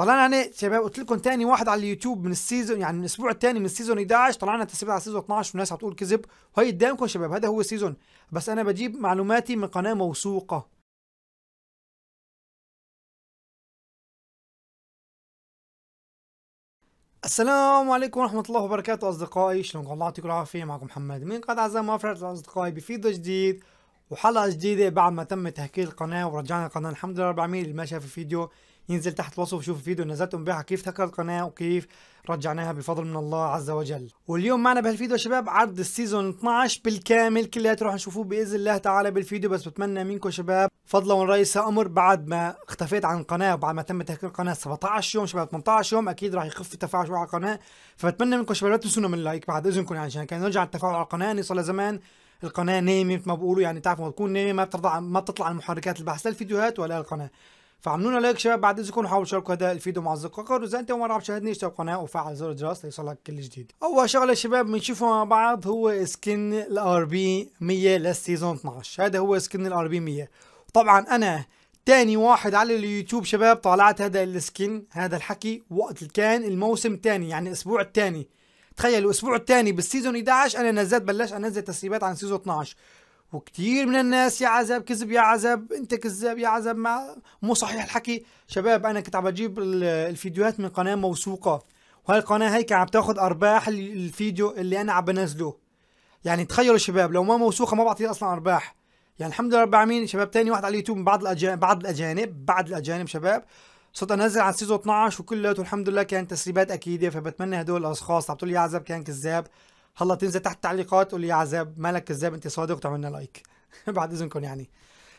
طلعنا عليه يعني شباب قلت لكم تاني واحد على اليوتيوب من السيزون يعني من الاسبوع الثاني من السيزون 11 طلعنا تسريبات على سيزون 12 والناس هتقول كذب وهي قدامكم شباب هذا هو السيزون بس انا بجيب معلوماتي من قناه موثوقه السلام عليكم ورحمة الله وبركاته أصدقائي شلونكم الله يعطيكم العافية معكم محمد من قناة عزام مفرد أصدقائي بفيديو جديد وحلقة جديدة بعد ما تم تهكير القناة ورجعنا القناة الحمد لله رب العالمين اللي ما شاف الفيديو ينزل تحت الوصف يشوف الفيديو اللي نزلته امبارح كيف تكر القناه وكيف رجعناها بفضل من الله عز وجل واليوم معنا بهالفيديو يا شباب عرض السيزون 12 بالكامل كلها تروح نشوفوه باذن الله تعالى بالفيديو بس بتمنى منكم شباب فضلا ورئيسة امر بعد ما اختفيت عن القناه وبعد ما تم تهكير القناه 17 يوم شباب 18 يوم اكيد راح يخف التفاعل شوي على القناه فبتمنى منكم شباب لا تنسونا من اللايك بعد اذنكم يعني عشان كان نرجع التفاعل على القناه يعني صار زمان القناه نايمه مثل ما بقولوا يعني تعرفوا تكون نايمه ما بترضى ما بتطلع على محركات البحث للفيديوهات ولا القناه فعملونا لايك شباب بعد اذنكم وحاولوا تشاركوا هذا الفيديو مع اصدقائكم واذا انت اول مره تشاهدني اشترك القناه وفعل زر الجرس ليوصلك كل جديد اول شغله شباب بنشوفه مع بعض هو سكن الار بي 100 للسيزون 12 هذا هو سكن الار بي 100 طبعا انا تاني واحد على اليوتيوب شباب طلعت هذا السكن هذا الحكي وقت كان الموسم الثاني يعني الاسبوع الثاني تخيلوا الاسبوع الثاني بالسيزون 11 انا نزلت بلشت انزل تسريبات عن سيزون 12 وكثير من الناس يا عذاب كذب يا عذاب انت كذاب يا عذاب ما مو صحيح الحكي شباب انا كنت عم بجيب الفيديوهات من قناه موثوقه وهي القناه كانت عم تاخذ ارباح الفيديو اللي انا عم بنزله يعني تخيلوا شباب لو ما موثوقه ما بعطيه اصلا ارباح يعني الحمد لله رب العالمين شباب تاني واحد على اليوتيوب من بعض الاجانب بعض الاجانب بعض الاجانب شباب صرت انزل عن سيزون 12 وكلياته الحمد لله كانت تسريبات اكيده فبتمنى هدول الاشخاص عم تقول لي يا عزب كان كذاب هلا تنزل تحت التعليقات قول لي يا عذاب مالك كذاب انت صادق وتعمل لنا لايك بعد اذنكم يعني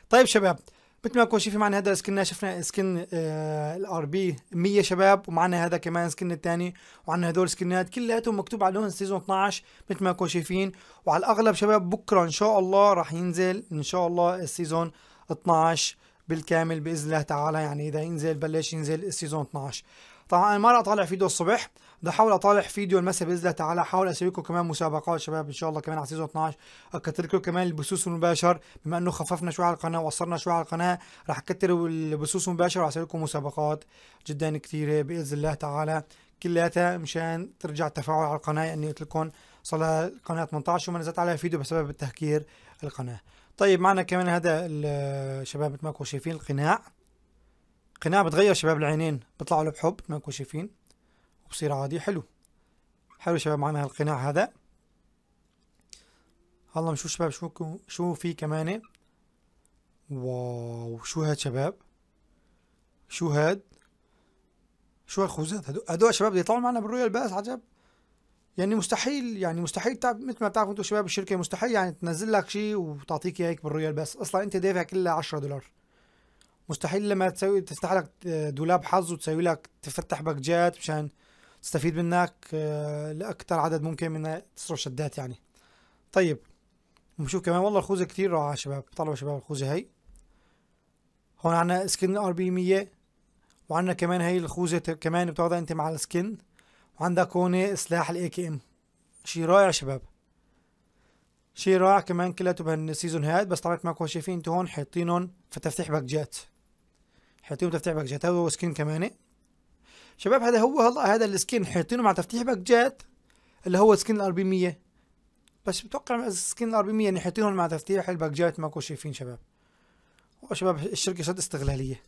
طيب شباب مثل ما كل شيء في معنا هذا السكن شفنا سكن الار بي 100 شباب ومعنا هذا كمان سكن الثاني وعنا هدول سكنات كلياتهم مكتوب عليهم سيزون 12 مثل ما كل شايفين وعلى الاغلب شباب بكره ان شاء الله راح ينزل ان شاء الله السيزون 12 بالكامل باذن الله تعالى يعني اذا ينزل بلش ينزل السيزون 12 طبعا انا ما راح اطالع فيديو الصبح حاول اطالع فيديو المسا باذن الله تعالى احاول اسوي لكم كمان مسابقات شباب ان شاء الله كمان على سيزون 12 اكتر لكم كمان البثوث المباشر بما انه خففنا شوي على القناه وقصرنا شوي على القناه راح اكتر البثوث المباشر واسوي لكم مسابقات جدا كثيره باذن الله تعالى كلياتها مشان ترجع التفاعل على القناه اني يعني قلت لكم صار لها القناه 18 وما نزلت عليها فيديو بسبب التهكير القناه طيب معنا كمان هذا الشباب مثل ما شايفين القناع قناع بتغير شباب العينين بيطلعوا له بحب مثل ما شايفين بصير عادي حلو حلو شباب معنا هالقناع هذا هلا نشوف شباب شو شو في كمان واو شو هاد شباب شو هاد شو هالخوذات هدول هدو شباب بده يطلعوا معنا بالرويال باس عجب يعني مستحيل يعني مستحيل تعب مثل ما بتعرفوا انتم شباب الشركه مستحيل يعني تنزل لك شيء وتعطيك هيك بالرويال باس اصلا انت دافع كلها 10 دولار مستحيل لما تسوي تفتح لك آه، دولاب حظ وتسوي لك تفتح باكجات مشان تستفيد منك آه، لاكثر عدد ممكن من تصرف شدات يعني طيب بنشوف كمان والله الخوذه كتير رائعه شباب طلعوا شباب الخوذه هي هون عنا سكن ار بي 100 وعنا كمان هي الخوذه كمان بتاخدها انت مع السكن وعندك هون سلاح الاي كي ام شيء رائع شباب شيء رائع كمان كلياته بهالسيزون هاد بس طبعا معكم شايفين انتوا هون حاطينهم فتفتح باكجات حاطينهم تفتيح باكجات هذا هو سكن كمان شباب هذا هو هذا السكين حاطينه مع تفتيح باكجات اللي هو سكين الار بي 100 بس بتوقع سكين الار بي 100 يعني حاطينه مع تفتيح الباكجات ماكو شايفين شباب وشباب الشركه صارت استغلاليه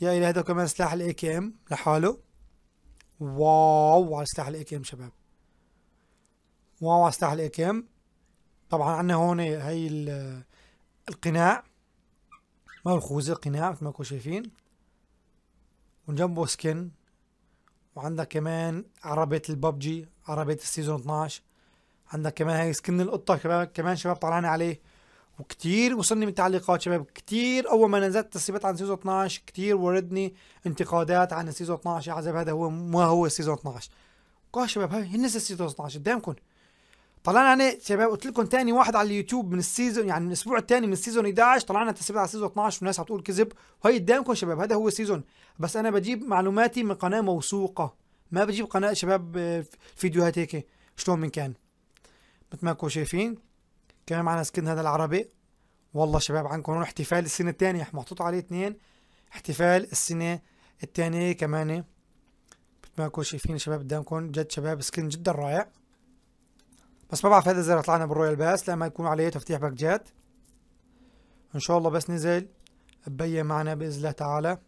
يا الهي هذا كمان سلاح الاي كي ام لحاله واو على سلاح الاي كي ام شباب واو على سلاح الاي كي ام طبعا عندنا هون هي القناع ما الخوذه قناع مثل ما انكم شايفين وجنبه سكن وعندك كمان عربة الببجي عربة السيزون 12 عندك كمان هاي سكن القطة شباب كمان شباب طلعنا عليه وكتير وصلني من تعليقات شباب كتير اول ما نزلت تسريبات عن سيزون 12 كتير وردني انتقادات عن سيزون 12 يا عزب هذا هو ما هو سيزون 12 قال شباب هاي نزل سيزون 12 قدامكم طلعنا انا شباب قلت لكم تاني واحد على اليوتيوب من السيزون يعني من الاسبوع الثاني من السيزون 11 طلعنا تسريب على سيزون 12 والناس هتقول كذب وهي قدامكم شباب هذا هو السيزون بس انا بجيب معلوماتي من قناه موثوقه ما بجيب قناه شباب آه، فيديوهات هيك شلون من كان مثل ما انكم شايفين كان معنا سكن هذا العربي والله شباب عنكم هون احتفال السنه الثانيه محطوط عليه اثنين احتفال السنه الثانيه كمان مثل ما انكم شايفين شباب قدامكم جد شباب سكن جدا رائع بس ما بعرف هذا الزر طلعنا بالرويال باس لما يكون عليه تفتيح باكجات ان شاء الله بس نزل ببين معنا باذن الله تعالى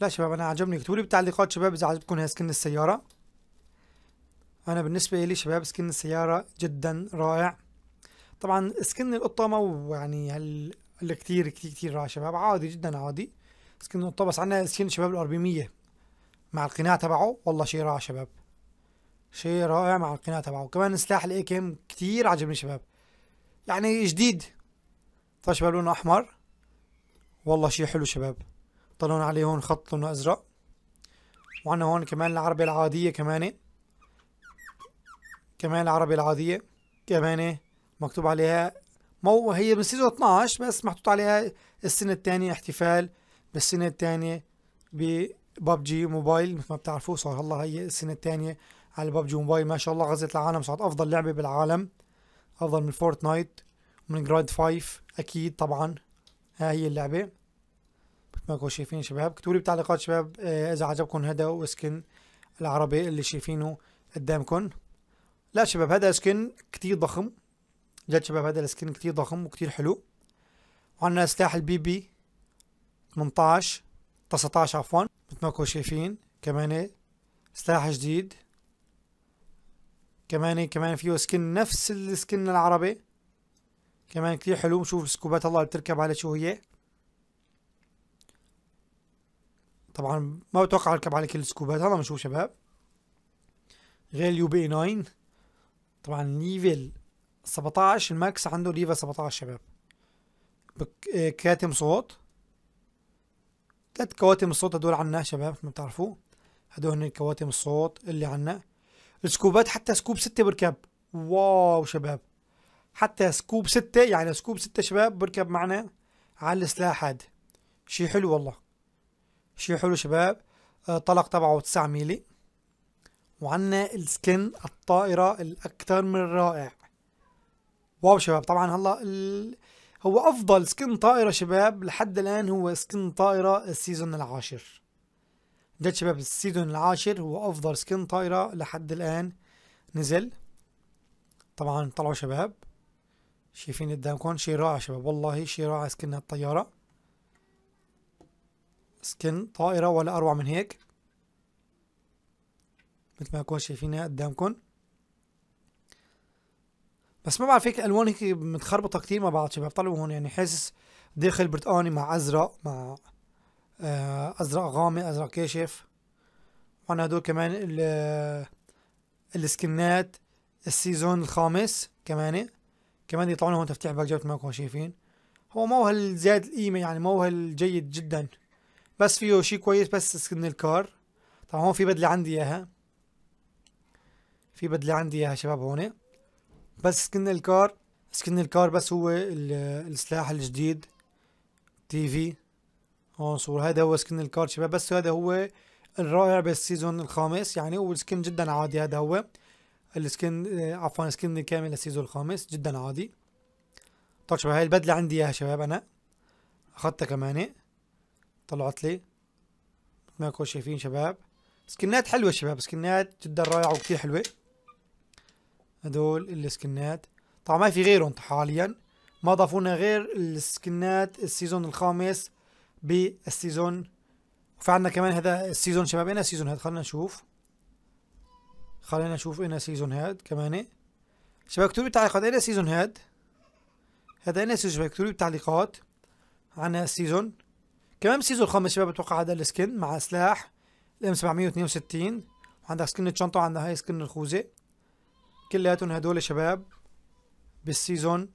لا شباب انا عجبني اكتبوا لي بالتعليقات شباب اذا عجبكم هي سكن السياره انا بالنسبه لي شباب سكن السياره جدا رائع طبعا سكن القطه مو يعني هل كتير كتير كتير رائع شباب عادي جدا عادي سكن القطه بس عندنا سكن شباب الاربيميه مع القناع تبعه والله شيء رائع شباب شيء رائع مع القناع تبعه وكمان سلاح الاي كيم كتير عجبني شباب يعني جديد طلع شباب لونه احمر والله شيء حلو شباب طلعون عليه هون خط لونه ازرق وعنا هون كمان العربية العادية كمان كمان العربية العادية كمان مكتوب عليها مو هي من سيزون 12 بس محطوط عليها السنة الثانية احتفال بالسنة الثانية بببجي موبايل مثل ما بتعرفوا صار هلا هي السنة الثانية على ببجي موبايل ما شاء الله غزت العالم صارت افضل لعبه بالعالم افضل من فورتنايت ومن جراند فايف اكيد طبعا ها هي اللعبه مثل ما كنتوا شايفين شباب اكتبوا لي بالتعليقات شباب آه، اذا عجبكم هذا وسكن العربي اللي شايفينه قدامكم لا شباب هذا سكن كتير ضخم جد شباب هذا السكن كتير ضخم وكتير حلو وعندنا سلاح البي بي 18 19 عفوا مثل ما كنتوا شايفين كمان سلاح جديد كمان إيه، كمان فيه سكن نفس السكن العربي كمان كثير حلو شوف سكوبات الله اللي بتركب على شو هي طبعا ما بتوقع اركب على كل السكوبات هلا بنشوف شباب غير اليو بي 9 طبعا ليفل 17 الماكس عنده ليفل 17 شباب كاتم إيه، صوت ثلاث كواتم الصوت هدول عنا شباب ما بتعرفوا هدول هن كواتم الصوت اللي عنا السكوبات حتى سكوب ستة بركب واو شباب حتى سكوب ستة يعني سكوب ستة شباب بركب معنا على السلاح هذا شي حلو والله شي حلو شباب آه، طلق تبعه 9 ميلي وعنا السكن الطائرة الأكثر من رائع واو شباب طبعا هلا ال... هو أفضل سكن طائرة شباب لحد الآن هو سكن طائرة السيزون العاشر ده شباب السيزون العاشر هو افضل سكن طايره لحد الان نزل طبعا طلعوا شباب شايفين قدامكم شي رائع شباب والله شي رائع سكن هالطياره سكن طائره ولا اروع من هيك مثل ما تكون شايفينها قدامكم بس ما بعرف هيك الالوان هيك متخربطه كتير مع بعض شباب طلعوا هون يعني حاسس داخل برتقاني مع ازرق مع آه، ازرق غامق ازرق كاشف معنا هدول كمان ال السكنات السيزون الخامس كمان كمان يطلعون هون تفتيح باك ما معكم شايفين هو موهل زاد القيمه يعني موهل جيد جدا بس فيه شيء كويس بس سكن الكار طبعا هون في بدله عندي اياها في بدله عندي اياها شباب هون بس سكن الكار سكن الكار بس هو السلاح الجديد تي في عنصر هذا هو سكن الكارت شباب بس هذا هو الرائع بالسيزون الخامس يعني والسكن جدا عادي هذا هو السكن آه، عفوا سكن كامل للسيزون الخامس جدا عادي طيب شباب هاي البدلة عندي اياها شباب انا اخذتها كمان طلعت لي مثل ما كنتوا شايفين شباب سكنات حلوة شباب سكنات جدا رائعة وكثير حلوة هدول السكنات طبعا ما في غيرهم حاليا ما ضافونا غير السكنات السيزون الخامس بالسيزون وفي عندنا كمان هذا السيزون شباب هنا السيزون هاد خلينا نشوف خلينا نشوف هنا السيزون هاد كمان شباب اكتبوا بالتعليقات هنا السيزون هاد هذا هنا السيزون شباب اكتبوا بالتعليقات عن السيزون كمان السيزون الخامس شباب اتوقع هذا السكن مع سلاح الام 762 وعندك سكن الشنطة وعندها هاي سكن الخوذة كلياتهم هدول شباب بالسيزون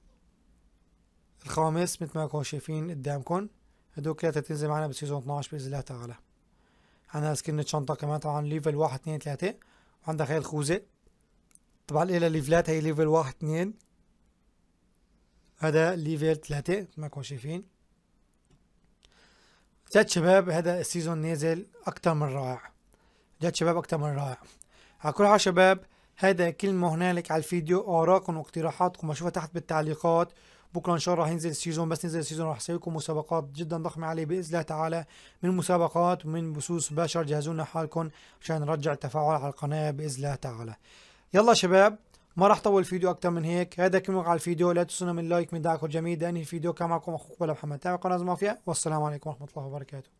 الخامس مثل ما كنتم شايفين قدامكم هدول كلياتها تنزل معنا بسيزون 12 بإذن الله تعالى عندنا سكن شنطة كمان طبعا ليفل واحد 2 3 وعندها خيل خوذة طبعا إلى ليفلات هي ليفل واحد 2 هذا ليفل مثل ما كنتم شايفين جد شباب هذا السيزون نازل أكتر من رائع جد شباب أكتر من رائع على كل حال شباب هذا كل ما هنالك على الفيديو اراكم واقتراحاتكم أشوفها تحت بالتعليقات بكره ان شاء الله ينزل السيزون بس نزل السيزون راح اسوي لكم مسابقات جدا ضخمه عليه باذن الله تعالى من مسابقات ومن بثوث بشر جهزوا لنا حالكم عشان نرجع التفاعل على القناه باذن الله تعالى يلا شباب ما راح طول الفيديو اكثر من هيك هذا كل على الفيديو لا تنسونا من لايك من دعمكم الجميل لانهي الفيديو كان معكم اخوكم محمد تابع قناه مافيا والسلام عليكم ورحمه الله وبركاته